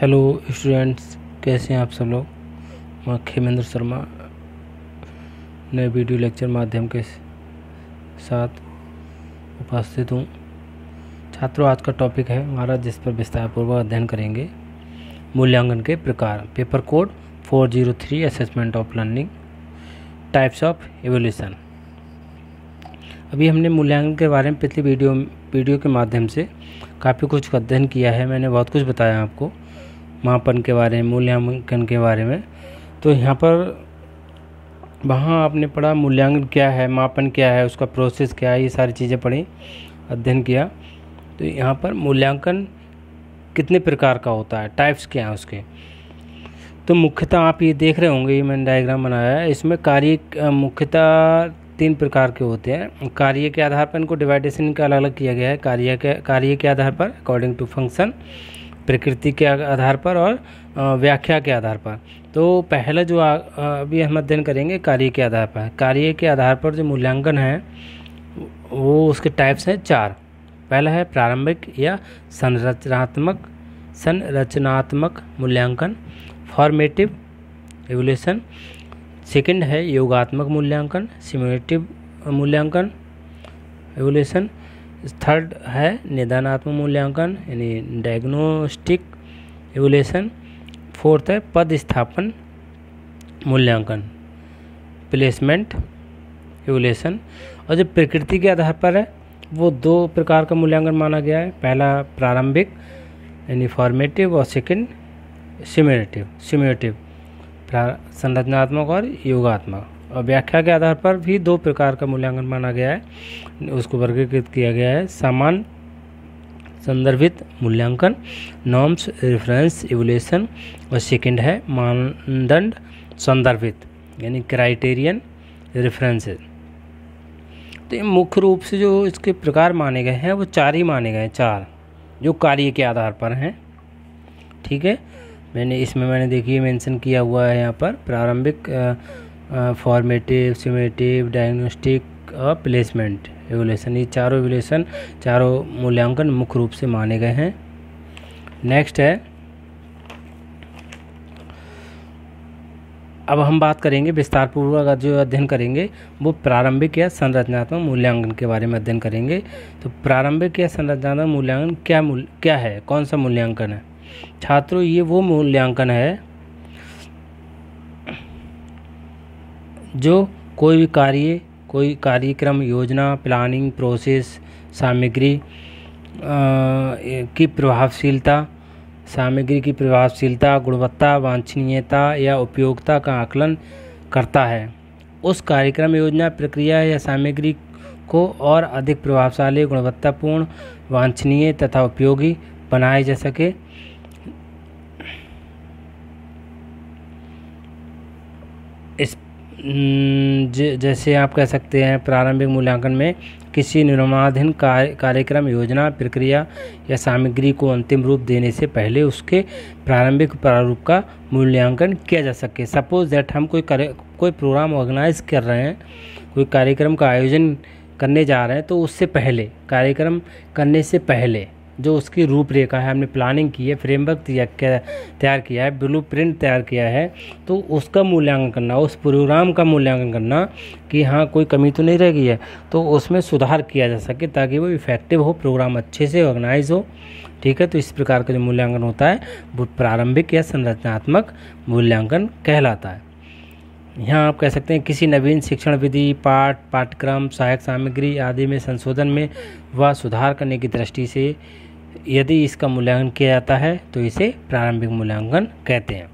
hello students कैसे हैं आप सब लोग मैं खेमेंद्र शर्मा नए वीडियो लेक्चर माध्यम के साथ उपस्थित हूँ छात्रों आज का टॉपिक है हमारा जिस पर विस्तारपूर्वक अध्ययन करेंगे मूल्यांकन के प्रकार paper code 403 assessment of learning types of evolution अभी हमने मूल्यांकन के बारे में पिछली वीडियो वीडियो के माध्यम से काफ़ी कुछ अध्ययन किया है मैंने बहुत कुछ बताया आपको मापन के बारे में मूल्यांकन के बारे में तो यहाँ पर वहाँ आपने पढ़ा मूल्यांकन क्या है मापन क्या है उसका प्रोसेस क्या है ये सारी चीज़ें पढ़ी अध्ययन किया तो यहाँ पर मूल्यांकन कितने प्रकार का होता है टाइप्स क्या हैं उसके तो मुख्यतः आप ये देख रहे होंगे ये मैंने डायग्राम बनाया है इसमें कार्य मुख्यतः तीन प्रकार के होते हैं कार्य के आधार पर इनको डिवाइडेशन का अलग अलग किया गया है कार्य के कार्य के आधार पर अकॉर्डिंग टू फंक्शन प्रकृति के आधार पर और व्याख्या के आधार पर तो पहला जो अभी हम अध्ययन करेंगे कार्य के आधार पर कार्य के आधार पर जो मूल्यांकन है वो उसके टाइप्स हैं चार पहला है प्रारंभिक या संरचनात्मक संरचनात्मक मूल्यांकन फॉर्मेटिव एवोल्यूशन सेकंड है योगात्मक मूल्यांकन सिमुलेटिव मूल्यांकन एवोल्यूशन थर्ड है निदानात्मक मूल्यांकन यानी डायग्नोस्टिक एवोलेशन फोर्थ है पद स्थापन मूल्यांकन प्लेसमेंट एवोलेशन और जो प्रकृति के आधार पर है वो दो प्रकार का मूल्यांकन माना गया है पहला प्रारंभिक यानी फॉर्मेटिव और सेकंड सिम्युलेटिव सिम्युलेटिव संरचनात्मक और योगात्मक और व्याख्या के आधार पर भी दो प्रकार का मूल्यांकन माना गया है उसको वर्गीकृत किया गया है सामान्य संदर्भित मूल्यांकन नॉर्म्स रेफरेंस एवोल्यूशन और सेकंड है मानदंड संदर्भित यानी क्राइटेरियन रेफरेंसेज तो मुख्य रूप से जो इसके प्रकार माने गए हैं वो चार ही माने गए हैं चार जो कार्य के आधार पर हैं ठीक है मैंने इसमें मैंने देखिए मेंशन किया हुआ है यहाँ पर प्रारंभिक फॉर्मेटिव सिमेटिव डायग्नोस्टिक और प्लेसमेंट एवोलेशन ये चारों एवोलेशन चारों मूल्यांकन मुख्य रूप से माने गए हैं नेक्स्ट है अब हम बात करेंगे विस्तारपूर्वक जो अध्ययन करेंगे वो प्रारंभिक या संरचनात्मक मूल्यांकन के बारे में अध्ययन करेंगे तो प्रारंभिक या संरचनात्मक मूल्यांकन क्या मूल क्या है कौन सा मूल्यांकन है छात्रों ये वो मूल्यांकन है जो कोई भी कार्य कोई कार्यक्रम योजना प्लानिंग प्रोसेस सामग्री की प्रभावशीलता सामग्री की प्रभावशीलता गुणवत्ता वांछनीयता या उपयोगिता का आकलन करता है उस कार्यक्रम योजना प्रक्रिया या सामग्री को और अधिक प्रभावशाली गुणवत्तापूर्ण वांछनीय तथा उपयोगी बनाया जा सके इस जैसे आप कह सकते हैं प्रारंभिक मूल्यांकन में किसी निर्माणाधीन कार्यक्रम योजना प्रक्रिया या सामग्री को अंतिम रूप देने से पहले उसके प्रारंभिक प्रारूप का मूल्यांकन किया जा सके सपोज दैट हम कोई कार्य कोई प्रोग्राम ऑर्गेनाइज कर रहे हैं कोई कार्यक्रम का आयोजन करने जा रहे हैं तो उससे पहले कार्यक्रम करने से पहले जो उसकी रूपरेखा है हमने प्लानिंग की है फ्रेमवर्क तैयार किया है ब्लू प्रिंट तैयार किया है तो उसका मूल्यांकन करना उस प्रोग्राम का मूल्यांकन करना कि हाँ कोई कमी तो नहीं रह गई है तो उसमें सुधार किया जा सके ताकि वो इफ़ेक्टिव हो प्रोग्राम अच्छे से ऑर्गेनाइज हो ठीक है तो इस प्रकार का जो मूल्यांकन होता है वो प्रारंभिक या संरचनात्मक मूल्यांकन कहलाता है यहाँ आप कह सकते हैं किसी नवीन शिक्षण विधि पाठ पाठ्यक्रम सहायक सामग्री आदि में संशोधन में व सुधार करने की दृष्टि से यदि इसका मूल्यांकन किया जाता है तो इसे प्रारंभिक मूल्यांकन कहते हैं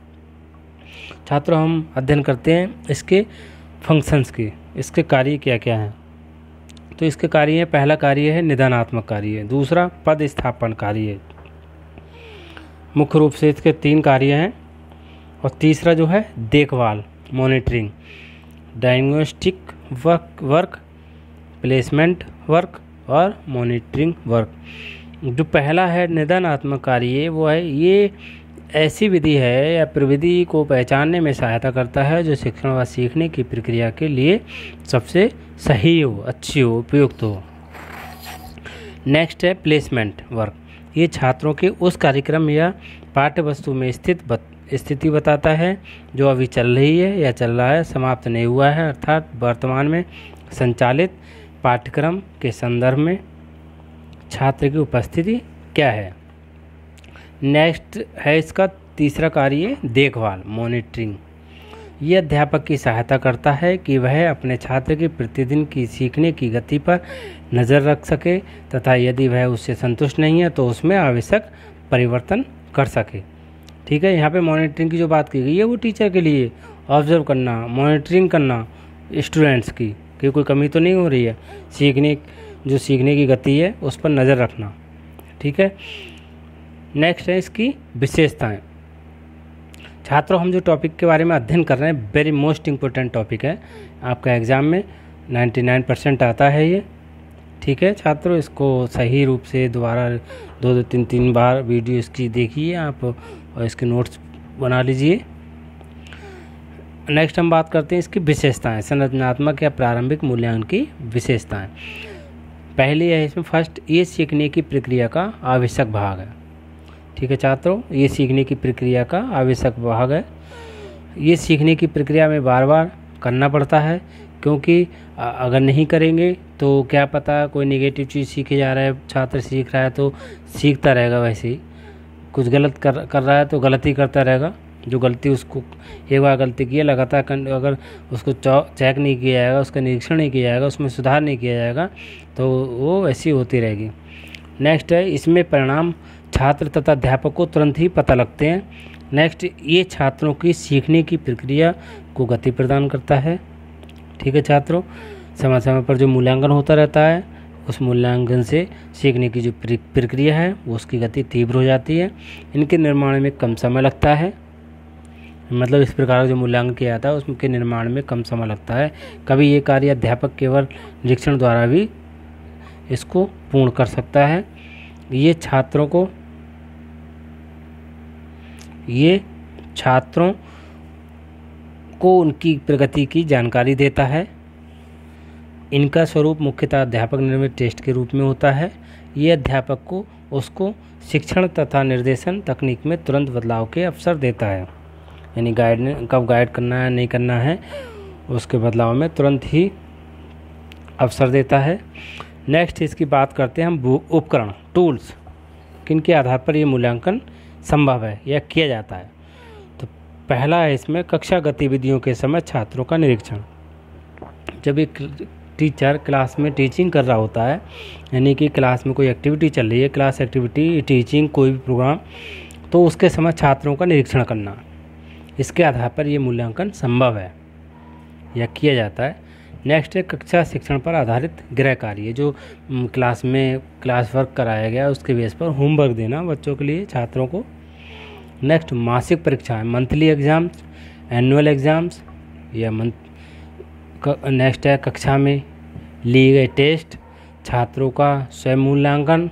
छात्रों हम अध्ययन करते हैं इसके फंक्शंस के इसके कार्य क्या क्या हैं तो इसके कार्य हैं पहला कार्य है निदानात्मक कार्य दूसरा पद स्थापन कार्य मुख्य रूप से इसके तीन कार्य हैं और तीसरा जो है देखभाल monitoring diagnostic work work placement work और मॉनिटरिंग वर्क जो पहला है निदानात्मक कार्य वो है ये ऐसी विधि है या प्रविधि को पहचानने में सहायता करता है जो शिक्षण व सीखने की प्रक्रिया के लिए सबसे सही हो अच्छी हो उपयुक्त हो नेक्स्ट है प्लेसमेंट वर्क ये छात्रों के उस कार्यक्रम या पाठ्य वस्तु में स्थित बत, स्थिति बताता है जो अभी चल रही है या चल रहा है समाप्त नहीं हुआ है अर्थात वर्तमान में संचालित पाठ्यक्रम के संदर्भ में छात्र की उपस्थिति क्या है नेक्स्ट है इसका तीसरा कार्य देखभाल मॉनिटरिंग ये अध्यापक की सहायता करता है कि वह अपने छात्र की प्रतिदिन की सीखने की गति पर नज़र रख सके तथा यदि वह उससे संतुष्ट नहीं है तो उसमें आवश्यक परिवर्तन कर सके ठीक है यहाँ पे मॉनिटरिंग की जो बात की गई है वो टीचर के लिए ऑब्जर्व करना मॉनिटरिंग करना स्टूडेंट्स की कि कोई कमी तो नहीं हो रही है सीखने जो सीखने की गति है उस पर नज़र रखना ठीक है नेक्स्ट है इसकी विशेषताएं छात्रों हम जो टॉपिक के बारे में अध्ययन कर रहे हैं वेरी मोस्ट इम्पोर्टेंट टॉपिक है आपका एग्ज़ाम में 99 परसेंट आता है ये ठीक है छात्रों इसको सही रूप से दोबारा दो दो तीन तीन बार वीडियो इसकी देखिए आप और इसके नोट्स बना लीजिए नेक्स्ट हम बात करते हैं इसकी विशेषताएं संरचनात्मक या प्रारंभिक मूल्यांकन की विशेषताएं पहले है इसमें फर्स्ट ये सीखने की प्रक्रिया का आवश्यक भाग है ठीक है छात्रों ये सीखने की प्रक्रिया का आवश्यक भाग है ये सीखने की प्रक्रिया में बार बार करना पड़ता है क्योंकि अगर नहीं करेंगे तो क्या पता कोई नेगेटिव चीज़ सीखे जा रहा है छात्र सीख रहा है तो सीखता रहेगा वैसे ही कुछ गलत कर कर रहा है तो गलती करता रहेगा जो गलती उसको एक बार गलती की है लगातार अगर उसको चेक नहीं किया जाएगा उसका निरीक्षण नहीं किया जाएगा उसमें सुधार नहीं किया जाएगा तो वो ऐसी होती रहेगी नेक्स्ट है इसमें परिणाम छात्र तथा अध्यापक को तुरंत ही पता लगते हैं नेक्स्ट ये छात्रों की सीखने की प्रक्रिया को गति प्रदान करता है ठीक है छात्रों समय समय पर जो मूल्यांकन होता रहता है उस मूल्यांकन से सीखने की जो प्रक्रिया है वो उसकी गति तीव्र हो जाती है इनके निर्माण में कम समय लगता है मतलब इस प्रकार का जो मूल्यांकन किया जाता है उसके निर्माण में कम समय लगता है कभी ये कार्य अध्यापक केवल निरीक्षण द्वारा भी इसको पूर्ण कर सकता है ये छात्रों को ये छात्रों को उनकी प्रगति की जानकारी देता है इनका स्वरूप मुख्यतः अध्यापक निर्मित टेस्ट के रूप में होता है ये अध्यापक को उसको शिक्षण तथा निर्देशन तकनीक में तुरंत बदलाव के अवसर देता है यानी गाइड कब गाइड करना है नहीं करना है उसके बदलाव में तुरंत ही अवसर देता है नेक्स्ट इसकी बात करते हैं हम उपकरण टूल्स किन के आधार पर ये मूल्यांकन संभव है या किया जाता है तो पहला है इसमें कक्षा गतिविधियों के समय छात्रों का निरीक्षण जब एक टीचर क्लास में टीचिंग कर रहा होता है यानी कि क्लास में कोई एक्टिविटी चल रही है क्लास एक्टिविटी टीचिंग कोई भी प्रोग्राम तो उसके समय छात्रों का निरीक्षण करना इसके आधार पर ये मूल्यांकन संभव है या किया जाता है नेक्स्ट है कक्षा शिक्षण पर आधारित गृह कार्य जो क्लास में क्लास वर्क कराया गया उसके बेस पर होमवर्क देना बच्चों के लिए छात्रों को नेक्स्ट मासिक परीक्षाएं मंथली एग्ज़ाम्स एनुअल एग्ज़ाम्स या मंथ नेक्स्ट है कक्षा में लिए गए टेस्ट छात्रों का स्वयं मूल्यांकन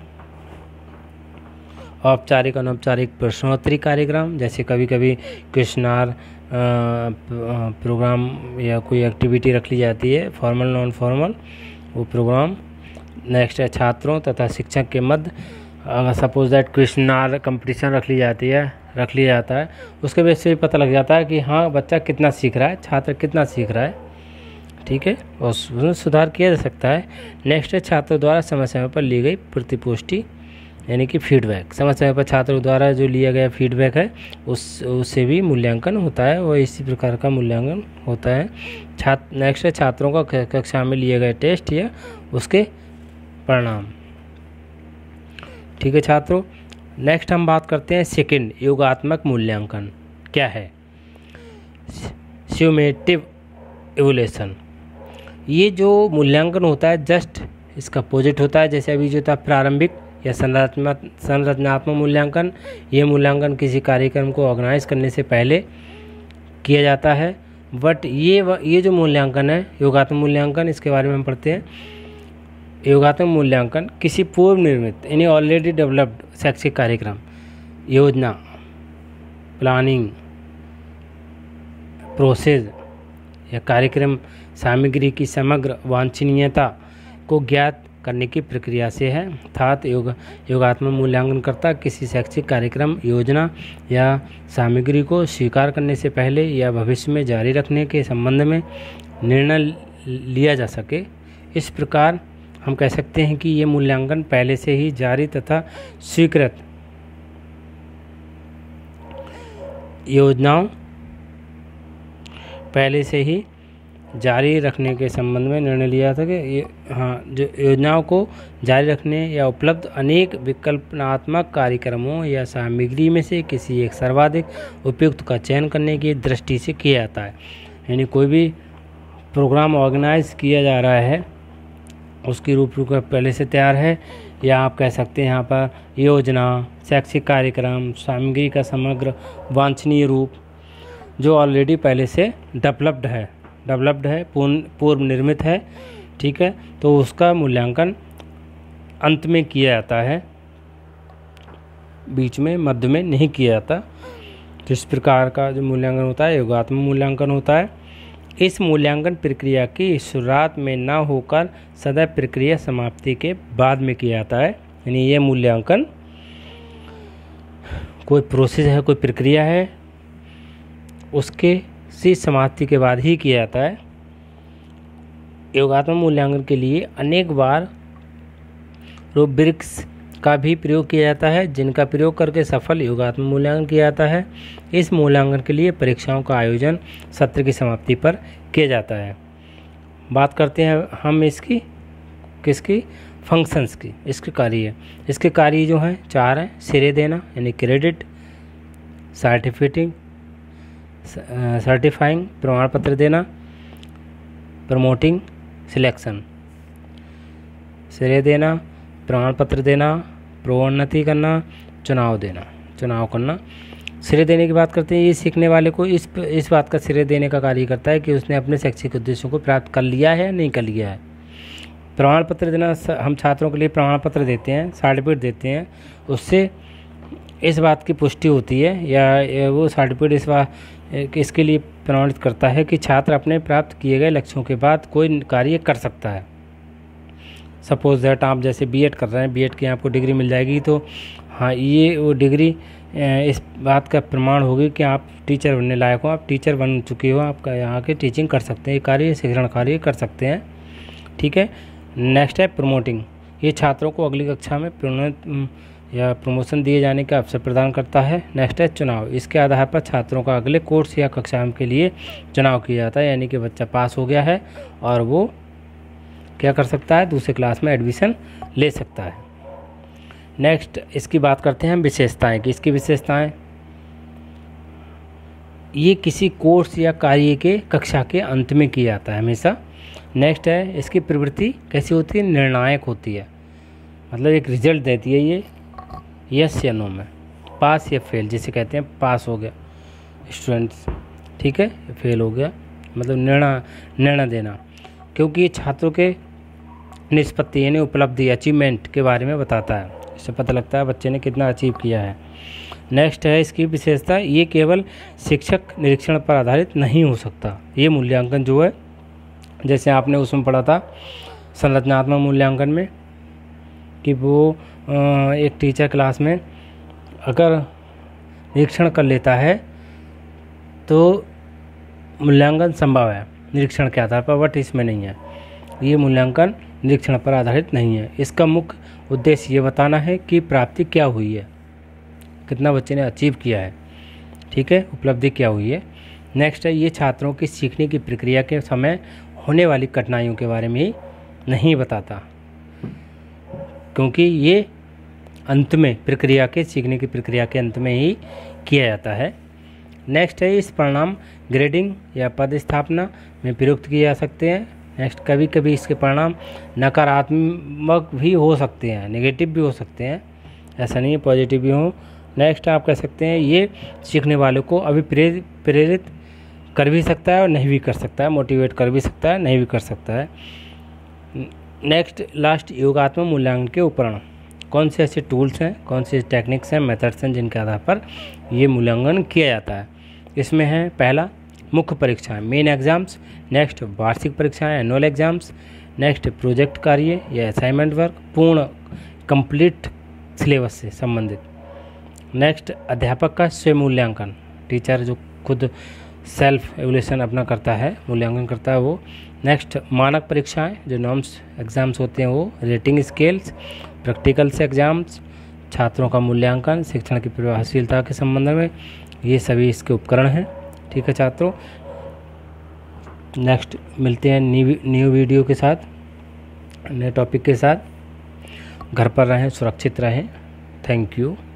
औपचारिक अनौपचारिक प्रश्नोत्तरी कार्यक्रम जैसे कभी कभी क्वेश्चनार प्रोग्राम या कोई एक्टिविटी रख ली जाती है फॉर्मल नॉन फॉर्मल वो प्रोग्राम नेक्स्ट है छात्रों तथा शिक्षक के मध्य अगर सपोज दैट क्वेश्चनार कंपटीशन रख ली जाती है रख लिया जाता है उसके बेस से भी पता लग जाता है कि हाँ बच्चा कितना सीख रहा है छात्र कितना सीख रहा है ठीक है और उसमें सुधार किया जा सकता है नेक्स्ट है छात्रों द्वारा समय समय पर ली गई प्रतिपुष्टि यानी कि फीडबैक समय समय पर छात्रों द्वारा जो लिया गया फीडबैक है उस उससे भी मूल्यांकन होता है और इसी प्रकार का मूल्यांकन होता है छात्र नेक्स्ट है छात्रों का कक्षा में लिए गए टेस्ट या उसके परिणाम ठीक है छात्रों नेक्स्ट हम बात करते हैं सेकेंड योगात्मक मूल्यांकन क्या है स्यूमेटिव एवोलेशन ये जो मूल्यांकन होता है जस्ट इसका अपोजिट होता है जैसे अभी जो था प्रारंभिक या संरचना संरचनात्मक मूल्यांकन ये मूल्यांकन किसी कार्यक्रम को ऑर्गेनाइज करने से पहले किया जाता है बट ये ये जो मूल्यांकन है योगात्मक मूल्यांकन इसके बारे में हम पढ़ते हैं योगात्मक मूल्यांकन किसी पूर्व निर्मित यानी ऑलरेडी डेवलप्ड शैक्षिक कार्यक्रम योजना प्लानिंग प्रोसेस या कार्यक्रम सामग्री की समग्र वांछनीयता को ज्ञात करने की प्रक्रिया से है अर्थात योग योगात्मक मूल्यांकनकर्ता किसी शैक्षिक कार्यक्रम योजना या सामग्री को स्वीकार करने से पहले या भविष्य में जारी रखने के संबंध में निर्णय लिया जा सके इस प्रकार हम कह सकते हैं कि ये मूल्यांकन पहले से ही जारी तथा स्वीकृत योजनाओं पहले से ही जारी रखने के संबंध में निर्णय लिया था कि ये हाँ जो योजनाओं को जारी रखने या उपलब्ध अनेक विकल्पनात्मक कार्यक्रमों या सामग्री में से किसी एक सर्वाधिक उपयुक्त का चयन करने की दृष्टि से किया जाता है यानी कोई भी प्रोग्राम ऑर्गेनाइज किया जा रहा है उसकी रूपरेखा पहले से तैयार है या आप कह सकते हैं यहाँ पर योजना शैक्षिक कार्यक्रम सामग्री का समग्र वांछनीय रूप जो ऑलरेडी पहले से डेवलप्ड है डेवलप्ड है पूर्व निर्मित है ठीक है तो उसका मूल्यांकन अंत में किया जाता है बीच में मध्य में नहीं किया जाता तो इस प्रकार का जो मूल्यांकन होता है योगात्मक मूल्यांकन होता है इस मूल्यांकन प्रक्रिया की शुरुआत में ना होकर सदा प्रक्रिया समाप्ति के बाद में किया जाता है यानी यह मूल्यांकन कोई प्रोसेस है कोई प्रक्रिया है उसके शीर्ष समाप्ति के बाद ही किया जाता है योगात्मक मूल्यांकन के लिए अनेक बार रूब्रिक्स का भी प्रयोग किया जाता है जिनका प्रयोग करके सफल योगात्मक मूल्यांकन किया जाता है इस मूल्यांकन के लिए परीक्षाओं का आयोजन सत्र की समाप्ति पर किया जाता है बात करते हैं हम इसकी किसकी फंक्शंस की इसके कार्य इसके कार्य जो हैं चार हैं सिरे देना यानी क्रेडिट सर्टिफिकेटिंग सर्टिफाइंग प्रमाण पत्र देना प्रमोटिंग सिलेक्शन श्रेय देना प्रमाण पत्र देना प्रोन्नति करना चुनाव देना चुनाव करना श्रेय देने की बात करते हैं ये सीखने वाले को इस इस बात का श्रेय देने का कार्य करता है कि उसने अपने शैक्षिक उद्देश्यों को प्राप्त कर लिया है नहीं कर लिया है प्रमाण पत्र देना हम छात्रों के लिए प्रमाण पत्र देते हैं सर्टिफिकेट देते हैं उससे इस बात की पुष्टि होती है या वो सर्टिफिकेट इस बात इसके लिए प्रमाणित करता है कि छात्र अपने प्राप्त किए गए लक्ष्यों के बाद कोई कार्य कर सकता है सपोज दैट आप जैसे बीएड कर रहे हैं बीएड की आपको डिग्री मिल जाएगी तो हाँ ये वो डिग्री इस बात का प्रमाण होगी कि आप टीचर बनने लायक हो आप टीचर बन चुके हो आप यहाँ के टीचिंग कर सकते हैं कार्य शिक्षण कार्य कर सकते हैं ठीक है नेक्स्ट है प्रमोटिंग ये छात्रों को अगली कक्षा में या प्रमोशन दिए जाने का अवसर प्रदान करता है नेक्स्ट है चुनाव इसके आधार पर छात्रों का अगले कोर्स या कक्षा के लिए चुनाव किया जाता है यानी कि बच्चा पास हो गया है और वो क्या कर सकता है दूसरे क्लास में एडमिशन ले सकता है नेक्स्ट इसकी बात करते हैं हम विशेषताएँ कि इसकी विशेषताएँ ये किसी कोर्स या कार्य के कक्षा के अंत में किया जाता है हमेशा नेक्स्ट है इसकी प्रवृत्ति कैसी होती है निर्णायक होती है मतलब एक रिजल्ट देती है ये यस या नो में पास या फेल जिसे कहते हैं पास हो गया स्टूडेंट्स ठीक है फेल हो गया मतलब निर्णय निर्णय देना क्योंकि ये छात्रों के निष्पत्ति यानी उपलब्धि अचीवमेंट के बारे में बताता है इससे पता लगता है बच्चे ने कितना अचीव किया है नेक्स्ट है इसकी विशेषता ये केवल शिक्षक निरीक्षण पर आधारित नहीं हो सकता ये मूल्यांकन जो है जैसे आपने उसमें पढ़ा था संरचनात्मक मूल्यांकन में कि वो एक टीचर क्लास में अगर निरीक्षण कर लेता है तो मूल्यांकन संभव है निरीक्षण के आधार पर बट इसमें नहीं है ये मूल्यांकन निरीक्षण पर आधारित नहीं है इसका मुख्य उद्देश्य ये बताना है कि प्राप्ति क्या हुई है कितना बच्चे ने अचीव किया है ठीक है उपलब्धि क्या हुई है नेक्स्ट है ये छात्रों की सीखने की प्रक्रिया के समय होने वाली कठिनाइयों के बारे में ही नहीं बताता क्योंकि ये अंत में प्रक्रिया के सीखने की प्रक्रिया के अंत में ही किया जाता है नेक्स्ट है इस परिणाम ग्रेडिंग या पदस्थापना में प्रयुक्त किए जा सकते हैं नेक्स्ट कभी कभी इसके परिणाम नकारात्मक भी हो सकते हैं नेगेटिव भी हो सकते हैं ऐसा नहीं है पॉजिटिव भी हो नेक्स्ट आप कह सकते हैं ये सीखने वालों को अभी प्रेरित प्रेरित कर भी सकता है और नहीं भी कर सकता है मोटिवेट कर भी सकता है नहीं भी कर सकता है नेक्स्ट लास्ट योगात्मक मूल्यांकन के उपकरण कौन से ऐसे टूल्स हैं कौन से टेक्निक्स हैं मेथड्स हैं जिनके आधार पर ये मूल्यांकन किया जाता है इसमें है पहला मुख्य परीक्षाएं मेन एग्ज़ाम्स नेक्स्ट वार्षिक परीक्षाएं एनुअल एग्ज़ाम्स नेक्स्ट प्रोजेक्ट कार्य या असाइनमेंट वर्क पूर्ण कंप्लीट सिलेबस से संबंधित नेक्स्ट अध्यापक का स्वयं मूल्यांकन टीचर जो खुद सेल्फ एवोल्यूशन अपना करता है मूल्यांकन करता है वो नेक्स्ट मानक परीक्षाएं जो नॉर्म्स एग्ज़ाम्स होते हैं वो रेटिंग स्केल्स प्रैक्टिकल से एग्ज़ाम्स छात्रों का मूल्यांकन शिक्षण की प्रभावशीलता के संबंध में ये सभी इसके उपकरण हैं ठीक है छात्रों नेक्स्ट मिलते हैं न्यू वीडियो के साथ नए टॉपिक के साथ घर पर रहें सुरक्षित रहें थैंक यू